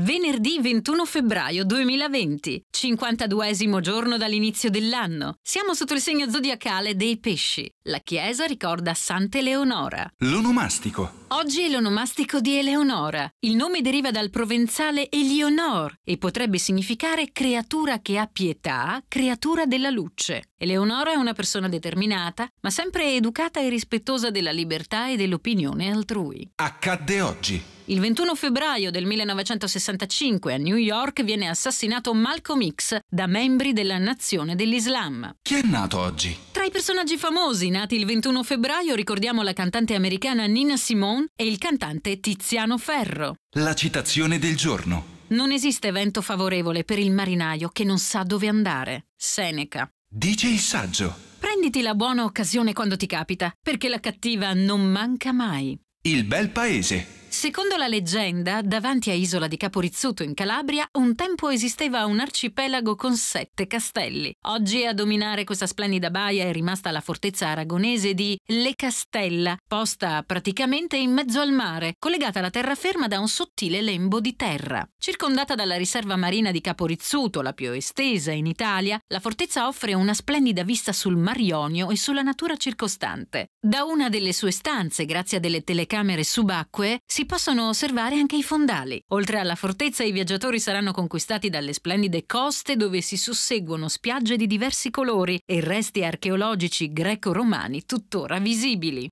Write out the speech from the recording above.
Venerdì 21 febbraio 2020, 52 esimo giorno dall'inizio dell'anno. Siamo sotto il segno zodiacale dei pesci. La chiesa ricorda Sant'Eleonora. L'onomastico. Oggi è l'onomastico di Eleonora. Il nome deriva dal provenzale Eleonor e potrebbe significare creatura che ha pietà, creatura della luce. Eleonora è una persona determinata, ma sempre educata e rispettosa della libertà e dell'opinione altrui. Accadde oggi. Il 21 febbraio del 1965 a New York viene assassinato Malcolm X da membri della Nazione dell'Islam. Chi è nato oggi? Tra i personaggi famosi nati il 21 febbraio ricordiamo la cantante americana Nina Simone e il cantante Tiziano Ferro. La citazione del giorno. Non esiste vento favorevole per il marinaio che non sa dove andare. Seneca. Dice il saggio. Prenditi la buona occasione quando ti capita, perché la cattiva non manca mai. Il bel paese. Secondo la leggenda, davanti a Isola di Caporizzuto in Calabria, un tempo esisteva un arcipelago con sette castelli. Oggi a dominare questa splendida baia è rimasta la fortezza aragonese di Le Castella, posta praticamente in mezzo al mare, collegata alla terraferma da un sottile lembo di terra. Circondata dalla riserva marina di Caporizzuto, la più estesa in Italia, la fortezza offre una splendida vista sul Mar Ionio e sulla natura circostante. Da una delle sue stanze, grazie a delle telecamere subacquee, si si possono osservare anche i fondali. Oltre alla fortezza i viaggiatori saranno conquistati dalle splendide coste dove si susseguono spiagge di diversi colori e resti archeologici greco-romani tuttora visibili.